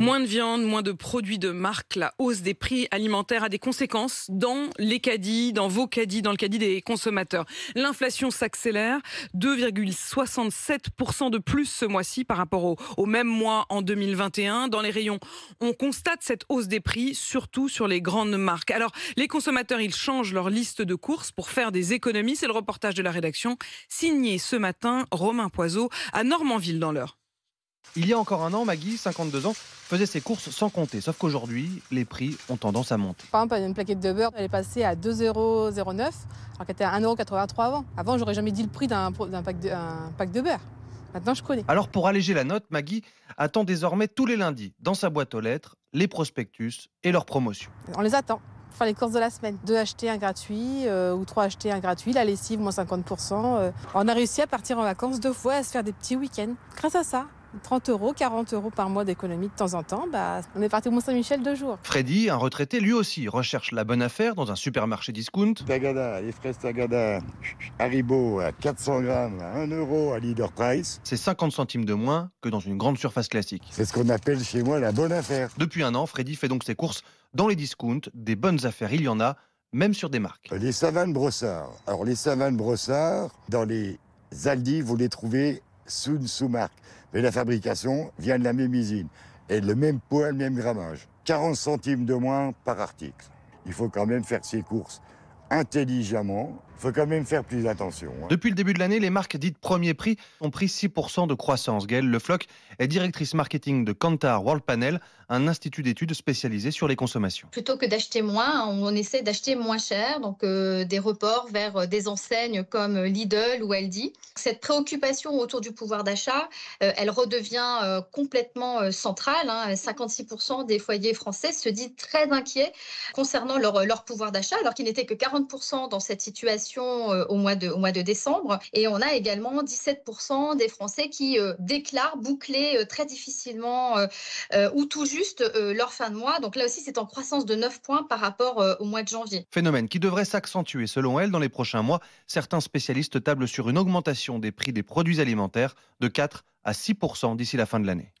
Moins de viande, moins de produits de marque, la hausse des prix alimentaires a des conséquences dans les caddies, dans vos caddies, dans le caddie des consommateurs. L'inflation s'accélère, 2,67% de plus ce mois-ci par rapport au, même mois en 2021. Dans les rayons, on constate cette hausse des prix, surtout sur les grandes marques. Alors, les consommateurs, ils changent leur liste de courses pour faire des économies. C'est le reportage de la rédaction, signé ce matin Romain Poiseau à Normandville dans l'heure. Il y a encore un an, Maggie, 52 ans, faisait ses courses sans compter. Sauf qu'aujourd'hui, les prix ont tendance à monter. Par exemple, une plaquette de beurre, elle est passée à 2,09 alors qu'elle était à 1,83 avant. Avant, j'aurais jamais dit le prix d'un pack, de, beurre. Maintenant, je connais. Alors, pour alléger la note, Maggie attend désormais tous les lundis, dans sa boîte aux lettres, les prospectus et leurs promotions. On les attend pour faire les courses de la semaine. Deux achetés, un gratuit, euh, ou trois achetés, un gratuit, la lessive, moins 50%. Euh. On a réussi à partir en vacances deux fois à se faire des petits week-ends grâce à ça. 30 euros, 40 euros par mois d'économie de temps en temps, bah, on est parti au Mont-Saint-Michel deux jours. Freddy, un retraité, lui aussi, recherche la bonne affaire dans un supermarché discount. Tagada, les fraises Tagada, Haribo à 400 grammes, 1 euro à Leader Price. C'est 50 centimes de moins que dans une grande surface classique. C'est ce qu'on appelle chez moi la bonne affaire. Depuis un an, Freddy fait donc ses courses dans les discounts. Des bonnes affaires, il y en a, même sur des marques. Les savanes brossard. Alors les savanes brossard, dans les Aldi, vous les trouvez sous une sous-marque. Mais la fabrication vient de la même usine et le même poids, le même grammage. 40 centimes de moins par article. Il faut quand même faire ses courses intelligemment faut quand même faire plus attention. Hein. Depuis le début de l'année, les marques dites premier prix ont pris 6% de croissance. Gaëlle Le est directrice marketing de Kantar World Panel, un institut d'études spécialisé sur les consommations. Plutôt que d'acheter moins, on essaie d'acheter moins cher, donc euh, des reports vers euh, des enseignes comme euh, Lidl ou Aldi. Cette préoccupation autour du pouvoir d'achat, elle redevient complètement centrale. 56% hein. des foyers français se disent très inquiets concernant leur, leur pouvoir d'achat, alors qu'il n'était que 40% dans cette situation euh, au, mois de, au mois de décembre. Et on a également 17% des Français qui euh, déclarent boucler euh, très difficilement ou tout juste leur fin de mois. Donc là aussi, c'est en croissance de 9 points par rapport au mois de janvier. Phénomène qui devrait s'accentuer selon elle dans les prochains mois. Certains spécialistes tablent sur une augmentation des prix des produits alimentaires de 4 à 6 d'ici la fin de l'année.